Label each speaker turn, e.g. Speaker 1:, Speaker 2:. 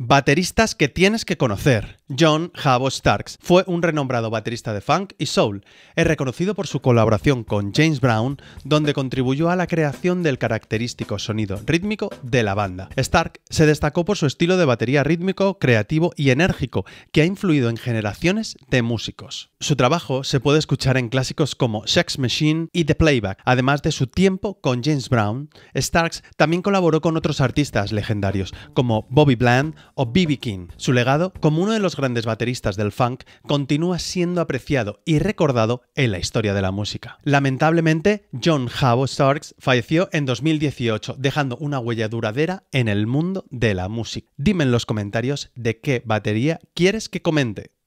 Speaker 1: Bateristas que tienes que conocer. John Jabo Starks fue un renombrado baterista de funk y soul. Es reconocido por su colaboración con James Brown, donde contribuyó a la creación del característico sonido rítmico de la banda. Stark se destacó por su estilo de batería rítmico, creativo y enérgico, que ha influido en generaciones de músicos. Su trabajo se puede escuchar en clásicos como Sex Machine y The Playback. Además de su tiempo con James Brown, Starks también colaboró con otros artistas legendarios como Bobby Bland, o B.B. King. Su legado como uno de los grandes bateristas del funk continúa siendo apreciado y recordado en la historia de la música. Lamentablemente, John Howe Starks falleció en 2018, dejando una huella duradera en el mundo de la música. Dime en los comentarios de qué batería quieres que comente.